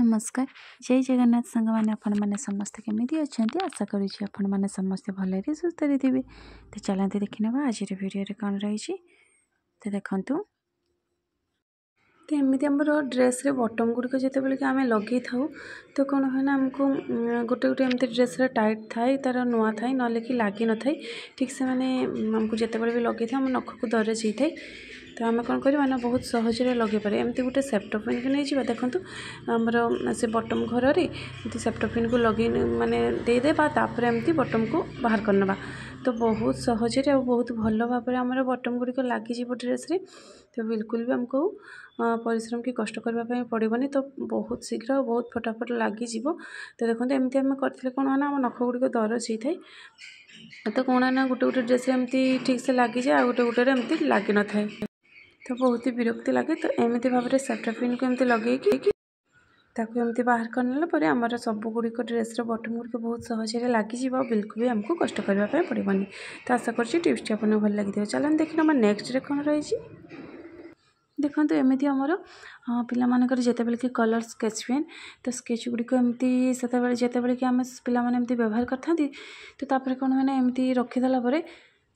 নমস্কার জয় জগন্নাথ ସାଙ୍ଗମାନେ ଆପଣମାନେ ସମସ୍ତେ କେମିତି ଅଛନ୍ତି ଆଶା କରୁଛି ଆପଣମାନେ ସମସ୍ତେ ଭଲରେ ସୁସ୍ଥରେ ଥିବେ ତ ଚାଲନ୍ତୁ ଦେଖିନେବା ଆଜିର ଭିଡ଼ିଓରେ କ'ଣ ରହିଛି ତ ଦେଖନ୍ତୁ ତ ଏମିତି ଆମର ଡ୍ରେସ୍ରେ ବଟମ୍ ଗୁଡ଼ିକ ଯେତେବେଳେ କି ଆମେ ଲଗେଇଥାଉ ତ କ'ଣ ହୁଏ ନା ଆମକୁ ଗୋଟେ ଗୋଟେ ଏମିତି ଡ୍ରେସ୍ରେ ଟାଇଟ୍ ଥାଏ ତା'ର ନୂଆ ଥାଏ ନହେଲେ କି ଲାଗିନଥାଏ ଠିକ୍ ସେମାନେ ଆମକୁ ଯେତେବେଳେ ବି ଲଗେଇଥାଏ ଆମ ନଖକୁ ଦରଜ ହେଇଥାଏ ତ ଆମେ କ'ଣ କରିବା ନା ବହୁତ ସହଜରେ ଲଗାଇ ପାରିବା ଏମିତି ଗୋଟେ ସେପ୍ଟୋପିନ୍କୁ ନେଇଯିବା ଦେଖନ୍ତୁ ଆମର ସେ ବଟମ୍ ଘରରେ ଏମିତି ସେପ୍ଟୋପିନ୍କୁ ଲଗାଇ ମାନେ ଦେଇଦେବା ତାପରେ ଏମିତି ବଟମ୍କୁ ବାହାର କରିନେବା ତ ବହୁତ ସହଜରେ ଆଉ ବହୁତ ଭଲ ଭାବରେ ଆମର ବଟମ୍ ଗୁଡ଼ିକ ଲାଗିଯିବ ଡ୍ରେସ୍ରେ ତ ବିଲକୁଲ ବି ଆମକୁ ପରିଶ୍ରମ କି କଷ୍ଟ କରିବା ପାଇଁ ପଡ଼ିବନି ତ ବହୁତ ଶୀଘ୍ର ଆଉ ବହୁତ ଫଟାଫଟ ଲାଗିଯିବ ତ ଦେଖନ୍ତୁ ଏମିତି ଆମେ କରିଥିଲେ କ'ଣ ନା ଆମ ନଖ ଗୁଡ଼ିକ ଦରଜ ହେଇଥାଏ ତ କ'ଣ ନା ଗୋଟେ ଗୋଟେ ଡ୍ରେସ୍ରେ ଏମିତି ଠିକ୍ସେ ଲାଗିଯାଏ ଆଉ ଗୋଟେ ଗୋଟେରେ ଏମିତି ଲାଗିନଥାଏ ତ ବହୁତ ବିରକ୍ତି ଲାଗେ ତ ଏମିତି ଭାବରେ ସେଟ୍ରାଫିନ୍କୁ ଏମିତି ଲଗେଇକି ତାକୁ ଏମିତି ବାହାର କରିନେଲା ପରେ ଆମର ସବୁଗୁଡ଼ିକ ଡ୍ରେସ୍ର ବଟନ୍ ଗୁଡ଼ିକ ବହୁତ ସହଜରେ ଲାଗିଯିବ ଆଉ ବିଲକୁଲ ବି ଆମକୁ କଷ୍ଟ କରିବା ପାଇଁ ପଡ଼ିବନି ତ ଆଶା କରୁଛି ଟିପ୍ସଟି ଆପଣଙ୍କୁ ଭଲ ଲାଗିଥିବ ଚାଲନ୍ତୁ ଦେଖିଲେ ଆମର ନେକ୍ସଟରେ କ'ଣ ରହିଛି ଦେଖନ୍ତୁ ଏମିତି ଆମର ପିଲାମାନଙ୍କର ଯେତେବେଳେ କି କଲର୍ ସ୍କେଚ୍ ପେନ୍ ତ ସ୍କେଚ୍ ଗୁଡ଼ିକ ଏମିତି ସେତେବେଳେ ଯେତେବେଳେ କି ଆମେ ପିଲାମାନେ ଏମିତି ବ୍ୟବହାର କରିଥାନ୍ତି ତ ତାପରେ କ'ଣ ହୁଏ ନା ଏମିତି ରଖିଦେଲା ପରେ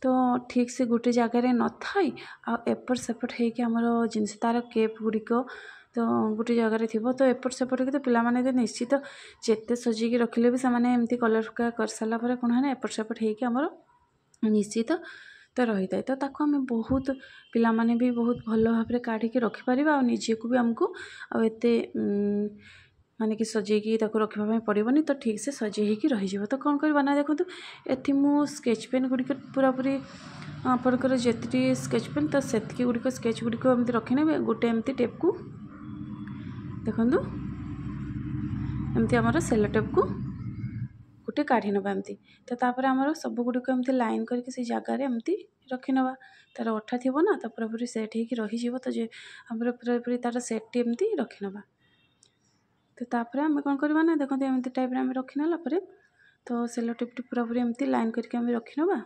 ତ ଠିକ୍ ସେ ଗୋଟେ ଜାଗାରେ ନଥାଏ ଆଉ ଏପଟ ସେପଟ ହେଇକି ଆମର ଜିନିଷ ତା'ର କେପ୍ ଗୁଡ଼ିକ ତ ଗୋଟେ ଜାଗାରେ ଥିବ ତ ଏପଟ ସେପଟ ହେଇକି ତ ପିଲାମାନେ ତ ନିଶ୍ଚିତ ଯେତେ ସଜେଇକି ରଖିଲେ ବି ସେମାନେ ଏମିତି କଲର୍ ଫୁକା କରିସାରିଲା ପରେ କ'ଣ ହୁଏ ନା ଏପଟ ସେପଟ ହେଇକି ଆମର ନିଶ୍ଚିତ ତ ରହିଥାଏ ତ ତାକୁ ଆମେ ବହୁତ ପିଲାମାନେ ବି ବହୁତ ଭଲ ଭାବରେ କାଢ଼ିକି ରଖିପାରିବା ଆଉ ନିଜକୁ ବି ଆମକୁ ଆଉ ଏତେ मान कि सजेक रखा पड़ोनि तो ठीक से सजेक रही तो कौन करना देखो ये मुझ स्केच पेन गुड़िक पूरा पूरी आपंकर जी स्केच पेन तो से गुड़ स्केच गुड़ी रखने गोटे एमती टेप कु देखु एमती आम सेल टेप कु गोटे काढ़ी ना एमती तो आम सबुगुड़ एम लाइन करके जगार एमती रखने तार अठा थी ना तो पूरा पूरी सेट हो रही तो आप पूरा पूरी तार सेट टी एम रखने वा ତ ତା'ପରେ ଆମେ କ'ଣ କରିବା ନା ଦେଖନ୍ତୁ ଏମିତି ଟାଇପ୍ରେ ଆମେ ରଖିନେଲା ପରେ ତ ସେଲୋ ଟେପ୍ଟି ପୁରାପୁରି ଏମିତି ଲାଇନ୍ କରିକି ଆମେ ରଖିନେବା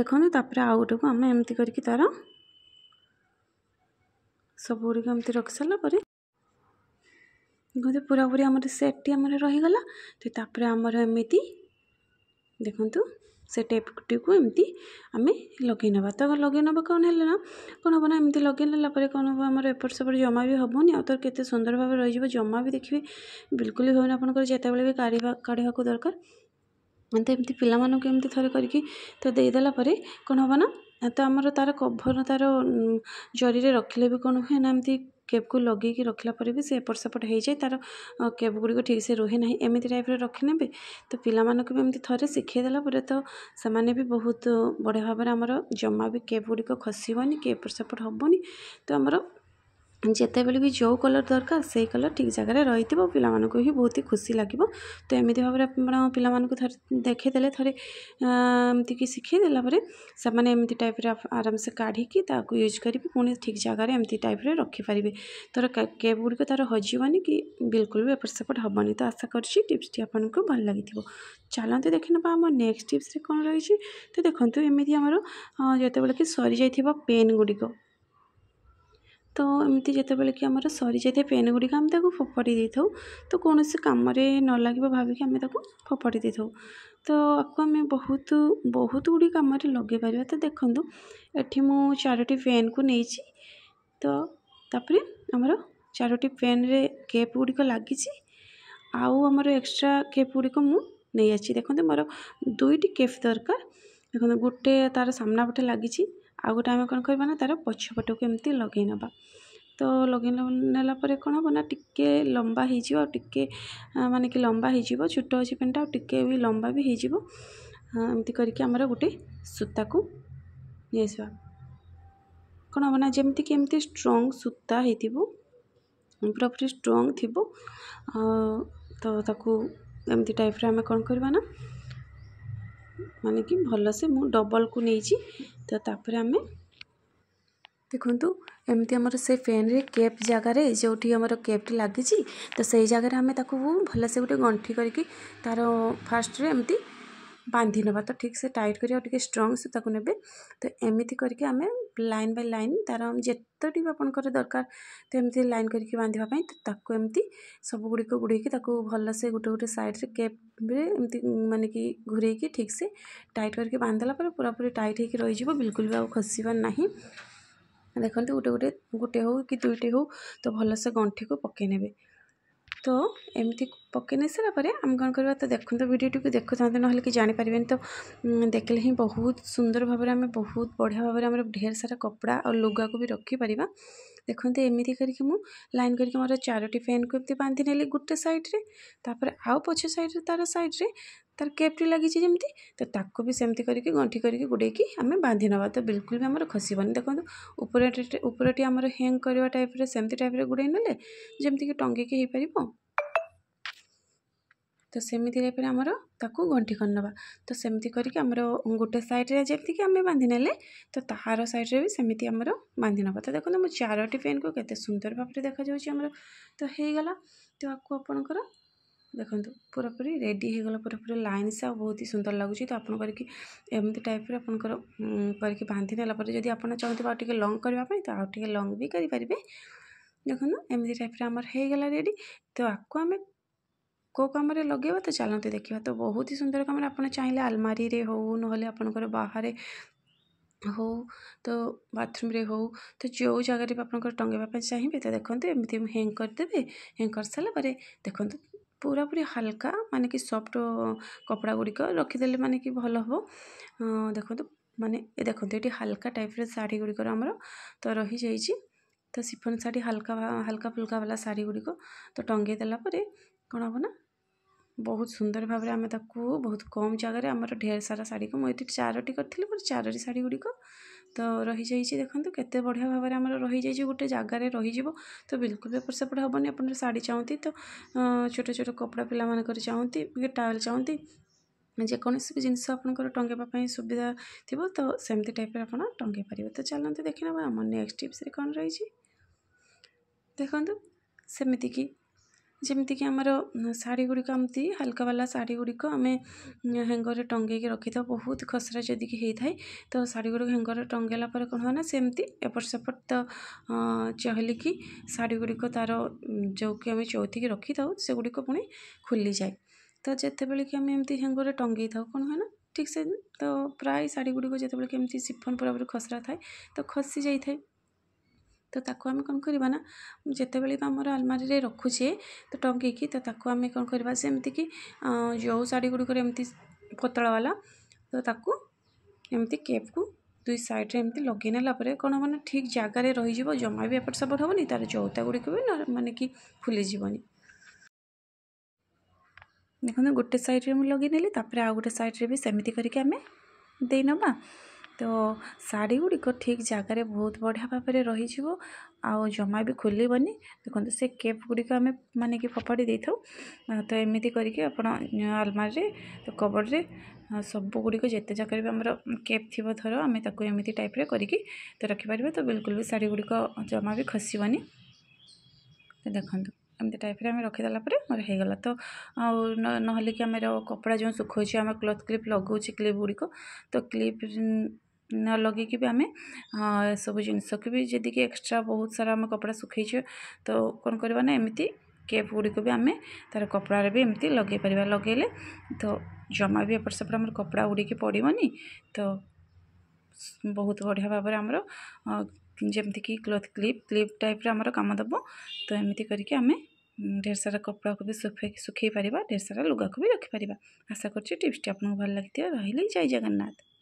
ଦେଖନ୍ତୁ ତା'ପରେ ଆଉ ଗୋଟେକୁ ଆମେ ଏମିତି କରିକି ତା'ର ସବୁଗୁଡ଼ିକ ଏମିତି ରଖିସାରିଲା ପରେ ଦେଖନ୍ତୁ ପୁରାପୁରି ଆମର ସେଟ୍ଟି ଆମର ରହିଗଲା ତ ତା'ପରେ ଆମର ଏମିତି ଦେଖନ୍ତୁ ସେ ଟେପ୍ଟିକୁ ଏମିତି ଆମେ ଲଗାଇ ନେବା ତ ଲଗାଇ ନେବା କ'ଣ ହେଲେ ନା କ'ଣ ହେବ ନା ଏମିତି ଲଗାଇ ନେଲା ପରେ କ'ଣ ହେବ ଆମର ଏପଟ ସେପଟ ଜମା ବି ହେବନି ଆଉ ତୋର କେତେ ସୁନ୍ଦର ଭାବେ ରହିଯିବ ଜମା ବି ଦେଖିବେ ବିଲକୁଲ ବି ହେଉନି ଆପଣଙ୍କର ଯେତେବେଳେ ବି କାଢ଼ିବା କାଢ଼ିବାକୁ ଦରକାର ତ ଏମିତି ପିଲାମାନଙ୍କୁ ଏମିତି ଥରେ କରିକି ତ ଦେଇଦେଲା ପରେ କ'ଣ ହେବ ନା ତ ଆମର ତା'ର କଭର ତା'ର ଜରିରେ ରଖିଲେ ବି କ'ଣ ହୁଏ ନା ଏମିତି କେବ୍କୁ ଲଗେଇକି ରଖିଲା ପରେ ବି ସେ ଏପଟ ସେପଟ ହେଇଯାଏ ତା'ର କେବ୍ ଗୁଡ଼ିକ ଠିକ୍ ସେ ରୁହେ ନାହିଁ ଏମିତି ଟାଇପ୍ର ରଖିନେବେ ତ ପିଲାମାନଙ୍କୁ ବି ଏମିତି ଥରେ ଶିଖେଇ ଦେଲା ପରେ ତ ସେମାନେ ବି ବହୁତ ବଢ଼ିଆ ଭାବରେ ଆମର ଜମା ବି କେବ୍ ଗୁଡ଼ିକ ଖସିବନି କି ଏପଟ ସେପଟ ହେବନି ତ ଆମର जिते बिल भी जो कलर दरकार से कलर ठीक जगह रही थी पा ही बहुत ही खुशी लगे तो एमती भाव में पाला देखेदे थे एमती शिखेदेलापर सेमती टाइप आराम से काढ़ यूज करेंगे पुणे ठीक जगह एमती टाइप रखिपारे तो कैब गुड़िक तर हजबानी कि बिलकुल भी एपट सेपट हेनी तो आशा करप्स टी आपको भल लगे चलते देखे ना आम नेक्स्ट टीप्स कौन रही तो देखो एमती आम जो बड़े कि सरी जा पेन गुड़िक ତ ଏମିତି ଯେତେବେଳେ କି ଆମର ସରିଯାଇଥାଏ ପେନ୍ ଗୁଡ଼ିକ ଆମେ ତାକୁ ଫୋପାଡ଼ି ଦେଇଥାଉ ତ କୌଣସି କାମରେ ନ ଲାଗିବ ଭାବିକି ଆମେ ତାକୁ ଫୋପାଡ଼ି ଦେଇଥାଉ ତ ଆକୁ ଆମେ ବହୁତ ବହୁତ ଗୁଡ଼ିଏ କାମରେ ଲଗାଇ ପାରିବା ତ ଦେଖନ୍ତୁ ଏଠି ମୁଁ ଚାରୋଟି ପେନ୍କୁ ନେଇଛି ତ ତାପରେ ଆମର ଚାରୋଟି ପେନ୍ରେ କେପ୍ ଗୁଡ଼ିକ ଲାଗିଛି ଆଉ ଆମର ଏକ୍ସଟ୍ରା କେପ୍ ଗୁଡ଼ିକ ମୁଁ ନେଇ ଆସିଛି ଦେଖନ୍ତୁ ମୋର ଦୁଇଟି କେପ୍ ଦରକାର ଦେଖନ୍ତୁ ଗୋଟେ ତା'ର ସାମ୍ନା ପଟେ ଲାଗିଛି ଆଉ ଗୋଟେ ଆମେ କ'ଣ କରିବା ନା ତା'ର ପଛପଟକୁ ଏମିତି ଲଗାଇ ନେବା ତ ଲଗାଇ ନେଲା ପରେ କ'ଣ ହେବ ନା ଟିକେ ଲମ୍ବା ହେଇଯିବ ଆଉ ଟିକେ ମାନେ କି ଲମ୍ବା ହେଇଯିବ ଛୋଟ ଅଛି ପେନ୍ଟା ଆଉ ଟିକେ ବି ଲମ୍ବା ବି ହେଇଯିବ ଏମିତି କରିକି ଆମର ଗୋଟେ ସୂତାକୁ ନେଇଆସିବା କ'ଣ ହେବ ନା ଯେମିତିକି ଏମିତି ଷ୍ଟ୍ରଙ୍ଗ ସୂତା ହେଇଥିବ ପୁରାପୁରି ଷ୍ଟ୍ରଙ୍ଗ ଥିବ ତ ତାକୁ ଏମିତି ଟାଇପ୍ରେ ଆମେ କ'ଣ କରିବା ନା ମାନେ କି ଭଲସେ ମୁଁ ଡବଲ୍କୁ ନେଇଛି ତ ତାପରେ ଆମେ ଦେଖନ୍ତୁ ଏମିତି ଆମର ସେ ପେନ୍ରେ କେପ୍ ଜାଗାରେ ଯେଉଁଠି ଆମର କେପ୍ଟି ଲାଗିଛି ତ ସେଇ ଜାଗାରେ ଆମେ ତାକୁ ଭଲସେ ଗୋଟେ ଗଣ୍ଠି କରିକି ତା'ର ଫାର୍ଷ୍ଟରେ ଏମିତି बांधि नवा तो ठीक से टाइट कर स्ट्रंग से को ने तो एमती करके आम लाइन बै लाइन तार जितेटी आप दरकार तो एम लाइन करके बांधापी तो एमती सब सबुगुड़ गुड़ी भलसे गोटे गोटे सैड केपम मानने कि घूर कि ठीक से टाइट करके बांधला पूरा पूरी टाइट हो रही बिलकुल भी आज खसवा ना देखते गोटे गोटे गोटे हूँ कि दुईटे हूँ तो भलसे गंठी को पकईने तो एमती नहीं सारापर आम कौन कर तो देखते भिडियोट देखु था ना कि जापर तो, तो, तो देखे ही बहुत सुंदर भाव में बहुत बढ़िया भाव में ढेर सारा कपड़ा और लुगा को भी रखिपर देखते तो एमती कर लाइन करके मोर चारोटी फैन को बांधि नी गोटे सैड्रेपर आउ पचे सैड्रे तार सैड्रे ତା'ର କେପ୍ଟି ଲାଗିଛି ଯେମିତି ତ ତାକୁ ବି ସେମିତି କରିକି ଗଣ୍ଠି କରିକି ଗୁଡ଼େଇକି ଆମେ ବାନ୍ଧି ନେବା ତ ବିଲକୁଲ ବି ଆମର ଖସିବନି ଦେଖନ୍ତୁ ଉପରଟି ଉପରଟି ଆମର ହ୍ୟାଙ୍ଗ୍ କରିବା ଟାଇପ୍ରେ ସେମିତି ଟାଇପ୍ରେ ଗୁଡ଼େଇ ନେଲେ ଯେମିତିକି ଟଙ୍ଗିକି ହେଇପାରିବ ତ ସେମିତି ଟାଇପ୍ରେ ଆମର ତାକୁ ଗଣ୍ଠି କରିନେବା ତ ସେମିତି କରିକି ଆମର ଗୋଟେ ସାଇଡ଼୍ରେ ଯେମିତିକି ଆମେ ବାନ୍ଧି ନେଲେ ତ ତାହାର ସାଇଡ଼୍ରେ ବି ସେମିତି ଆମର ବାନ୍ଧି ନେବା ତ ଦେଖନ୍ତୁ ଆମ ଚାରୋଟି ପେନ୍କୁ କେତେ ସୁନ୍ଦର ଭାବରେ ଦେଖାଯାଉଛି ଆମର ତ ହେଇଗଲା ତ ଆକୁ ଆପଣଙ୍କର देखो पूरा पूरी रेडी पूरा पूरी लाइन से बहुत ही सुंदर लगुच तो आप टाइप आपकी बांधि नापर जब आप चाहते लंग करने तो आउ लंग भी करेंगे देखो एमती टाइप होगा रेडी तो आपको आम कौ कम लगे तो चलते देखा तो बहुत ही सुंदर कम आप चाहिए आलमारी हो ना आपंकर बाहर हो तो बाथरूम हो तो जो जगह आप टंगे चाहिए तो देखते एमती हेंग करदे हेंग कर सारापर देखते पूरा पूरी हालका मान कि सफ्ट कपड़ा गुड़िक रखिदे मान कि भल हम देखो मान देखते ये हालका टाइप शाढ़ी गुड़िकर आम तो रही जा तो सिफन शाढ़ी हालका हालाका फुल्का वाला शाढ़ी गुड़िक तो टंगे देलापर कौन हम ना बहुत सुंदर भाव में बहुत कम जगह ढेर सारा शाढ़ी को मुझे चारोटी करी चार शाढ़ी गुड़िक ତ ରହିଯାଇଛି ଦେଖନ୍ତୁ କେତେ ବଢ଼ିଆ ଭାବରେ ଆମର ରହିଯାଇଛି ଗୋଟେ ଜାଗାରେ ରହିଯିବ ତ ବିଲକୁଲ ଏପଟ ସେପଟ ହେବନି ଆପଣ ଶାଢ଼ୀ ଚାହୁଁନ୍ତି ତ ଛୋଟ ଛୋଟ କପଡ଼ା ପିଲାମାନଙ୍କର ଚାହୁଁଛନ୍ତି କି ଟାୱେଲ୍ ଚାହୁଁନ୍ତି ଯେକୌଣସି ବି ଜିନିଷ ଆପଣଙ୍କର ଟଙ୍ଗେଇବା ପାଇଁ ସୁବିଧା ଥିବ ତ ସେମିତି ଟାଇପ୍ର ଆପଣ ଟଙ୍ଗେଇ ପାରିବେ ତ ଚାଲନ୍ତୁ ଦେଖିନେବା ଆମ ନେକ୍ସଟ ଟିପ୍ସରେ କ'ଣ ରହିଛି ଦେଖନ୍ତୁ ସେମିତିକି ଯେମିତିକି ଆମର ଶାଢ଼ୀ ଗୁଡ଼ିକ ଏମିତି ହାଲକା ବାଲା ଶାଢ଼ୀ ଗୁଡ଼ିକ ଆମେ ହ୍ୟାଙ୍ଗରରେ ଟଙ୍ଗେଇକି ରଖିଥାଉ ବହୁତ ଖସରା ଯଦି ହେଇଥାଏ ତ ଶାଢ଼ୀ ଗୁଡ଼ିକ ହ୍ୟାଙ୍ଗରରେ ଟଙ୍ଗେଇଲା ପରେ କ'ଣ ହୁଏ ନା ସେମିତି ଏପଟ ସେପଟ ତ ଚହଲିକି ଶାଢ଼ୀ ଗୁଡ଼ିକ ତା'ର ଯେଉଁକି ଆମେ ଚଉଥିକି ରଖିଥାଉ ସେଗୁଡ଼ିକ ପୁଣି ଖୋଲିଯାଏ ତ ଯେତେବେଳେ କି ଆମେ ଏମିତି ହ୍ୟାଙ୍ଗରରେ ଟଙ୍ଗେଇ ଥାଉ କ'ଣ ହୁଏ ନା ଠିକ୍ ସେ ତ ପ୍ରାୟ ଶାଢ଼ୀ ଗୁଡ଼ିକ ଯେତେବେଳେ କି ଏମିତି ସିଫନ୍ ପୁରାପୁରି ଖସରା ଥାଏ ତ ଖସି ଯାଇଥାଏ ତ ତାକୁ ଆମେ କ'ଣ କରିବା ନା ଯେତେବେଳେ ବି ଆମର ଆଲମାରିରେ ରଖୁଛେ ତ ଟଙ୍ଗେଇକି ତ ତାକୁ ଆମେ କ'ଣ କରିବା ସେମିତିକି ଯେଉଁ ଶାଢ଼ୀ ଗୁଡ଼ିକରେ ଏମିତି ପତଳା ବାଲା ତ ତାକୁ ଏମିତି କେପ୍କୁ ଦୁଇ ସାଇଡ଼୍ରେ ଏମିତି ଲଗେଇ ନେଲା ପରେ କ'ଣ ହେବ ନା ଠିକ୍ ଜାଗାରେ ରହିଯିବ ଜମା ବି ଏପଟ ସେପଟ ହେବନି ତା'ର ଚଉତା ଗୁଡ଼ିକ ବି ମାନେ କି ଫୁଲିଯିବନି ଦେଖନ୍ତୁ ଗୋଟେ ସାଇଡ଼୍ରେ ମୁଁ ଲଗେଇ ନେଲି ତାପରେ ଆଉ ଗୋଟେ ସାଇଡ଼୍ରେ ବି ସେମିତି କରିକି ଆମେ ଦେଇନେବା तो शाढ़ी गुड़िक ठीक जगह बहुत बढ़िया भाव में रही जमा भी खोल देखते से केप गुड़ी आम मान कि फोपाड़ी दे था तो एमती करके आलमारी तो सब गुड़ी जिते जगह भी आम केप थी थर आम एमती टाइप कर तो रखिपर तो बिलकुल भी शाढ़ी गुड़िक जमा भी खसवनी तो देखो एमती टाइप रखीदापर मोर हो तो ना कि आम कपड़ा जो सुखो आम क्लथ क्लीप लगे क्लीप गुड़िक तो क्लीप न लगे कि भी आम सब जिनको भी जी कि एक्सट्रा बहुत सारा आम कपड़ा सुखे तो कौन करवा एमती केप गुड़ी को भी आम तार कपड़े भी एमती लगे पार लगे तो जमा भी एपट सेपट कपड़ा उड़ के पड़बन तो बहुत बढ़िया भाव में आमर जमती कि क्लोथ क्लीप क्लीप टाइप काम दब तो एमती करके आम ढेर सारा कपड़ा को भी सुखे पार ढेर सारा लुगा को भी रखिपर आशा करप्स टी आपको भल लगे रही जय जगन्नाथ